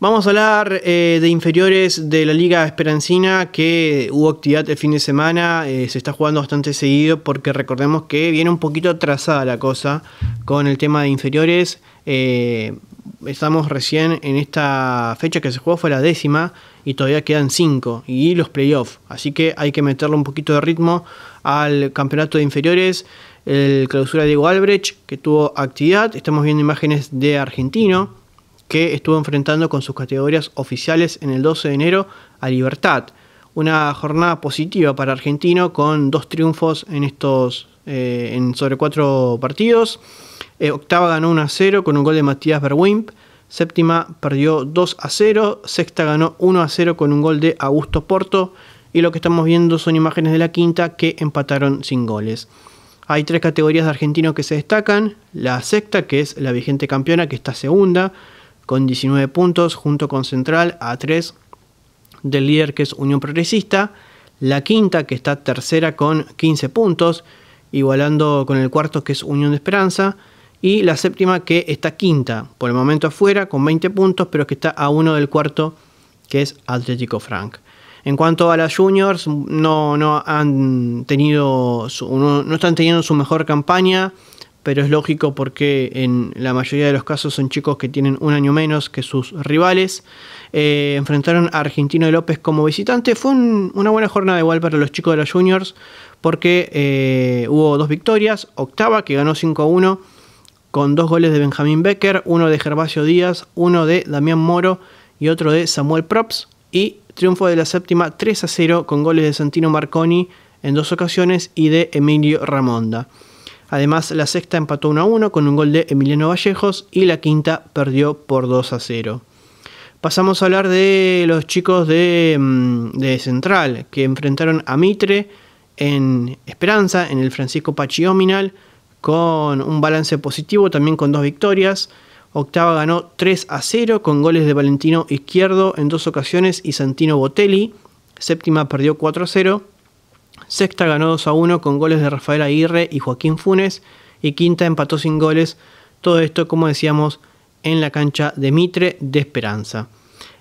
Vamos a hablar eh, de inferiores de la Liga Esperancina, que hubo actividad el fin de semana, eh, se está jugando bastante seguido porque recordemos que viene un poquito atrasada la cosa con el tema de inferiores. Eh, estamos recién en esta fecha que se jugó, fue la décima, y todavía quedan cinco, y los playoffs, así que hay que meterle un poquito de ritmo al campeonato de inferiores el clausura de Diego Albrecht, que tuvo actividad. Estamos viendo imágenes de Argentino, que estuvo enfrentando con sus categorías oficiales en el 12 de enero a Libertad. Una jornada positiva para Argentino con dos triunfos en estos eh, en sobre cuatro partidos. Eh, octava ganó 1 a 0 con un gol de Matías Berwimp. Séptima perdió 2 a 0. Sexta ganó 1 a 0 con un gol de Augusto Porto. Y lo que estamos viendo son imágenes de la quinta que empataron sin goles. Hay tres categorías de Argentino que se destacan. La sexta, que es la vigente campeona, que está segunda con 19 puntos, junto con Central a 3 del líder que es Unión Progresista. La quinta que está tercera con 15 puntos, igualando con el cuarto que es Unión de Esperanza. Y la séptima que está quinta, por el momento afuera, con 20 puntos, pero que está a uno del cuarto que es Atlético Frank. En cuanto a las juniors, no, no han tenido no están teniendo su mejor campaña pero es lógico porque en la mayoría de los casos son chicos que tienen un año menos que sus rivales. Eh, enfrentaron a Argentino López como visitante. Fue una buena jornada igual para los chicos de los juniors porque eh, hubo dos victorias. Octava que ganó 5-1 con dos goles de Benjamín Becker, uno de Gervasio Díaz, uno de Damián Moro y otro de Samuel Props. Y triunfo de la séptima 3 a 0 con goles de Santino Marconi en dos ocasiones y de Emilio Ramonda. Además, la sexta empató 1 a 1 con un gol de Emiliano Vallejos y la quinta perdió por 2 a 0. Pasamos a hablar de los chicos mm, de, Central que enfrentaron a Mitre en Esperanza, en el Francisco Pachiominal, con un balance positivo, también con dos victorias. Octava ganó 3 a 0 con goles de Valentino Izquierdo en dos ocasiones y Santino Botelli. Séptima perdió 4 a 0 Sexta ganó 2 a 1 con goles de Rafael Aguirre y Joaquín Funes. Y quinta empató sin goles. Todo esto, como decíamos, en la cancha de Mitre de Esperanza.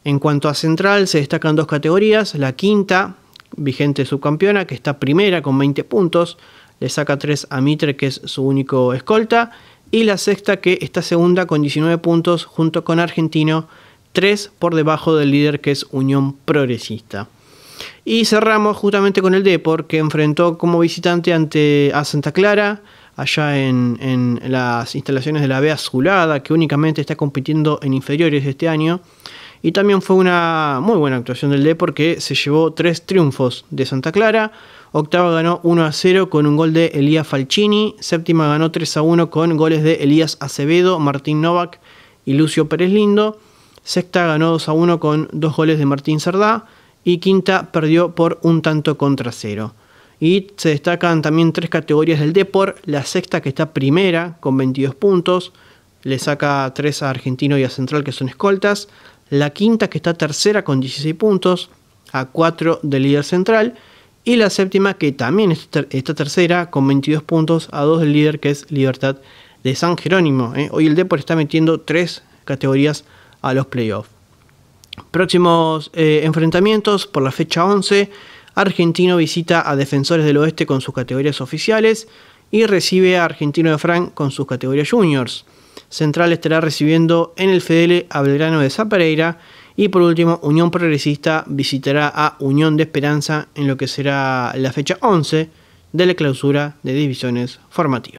En cuanto a Central, se destacan dos categorías. La quinta, vigente subcampeona, que está primera con 20 puntos. Le saca 3 a Mitre, que es su único escolta. Y la sexta, que está segunda con 19 puntos, junto con Argentino, 3 por debajo del líder, que es Unión Progresista. Y cerramos justamente con el Depor, que enfrentó como visitante ante a Santa Clara, allá en, las instalaciones de la B Azulada, que únicamente está compitiendo en inferiores este año. Y también fue una muy buena actuación del Depor, que se llevó tres triunfos de Santa Clara. Octava ganó 1 a 0 con un gol de Elías Falcini. Séptima ganó 3 a 1 con goles de Elías Acevedo, Martín Novak y Lucio Pérez Lindo. Sexta ganó 2 a 1 con dos goles de Martín Cerdá y Quinta perdió por un tanto contra cero. Y se destacan también tres categorías del Deport, la sexta que está primera con 22 puntos, le saca tres a Argentino y a Central que son escoltas, la quinta que está tercera con 16 puntos, a 4 del líder Central, y la séptima que también está tercera con 22 puntos, a 2 del líder que es Libertad de San Jerónimo. ¿eh? Hoy el Deport está metiendo tres categorías a los playoffs. Próximos eh, enfrentamientos por la fecha 11. Argentino visita a Defensores del Oeste con sus categorías oficiales y recibe a Argentino de Frank con sus categorías juniors. Central estará recibiendo en el Fedele a Belgrano de Zapereira y por último Unión Progresista visitará a Unión de Esperanza en lo que será la fecha 11 de la clausura de divisiones formativas.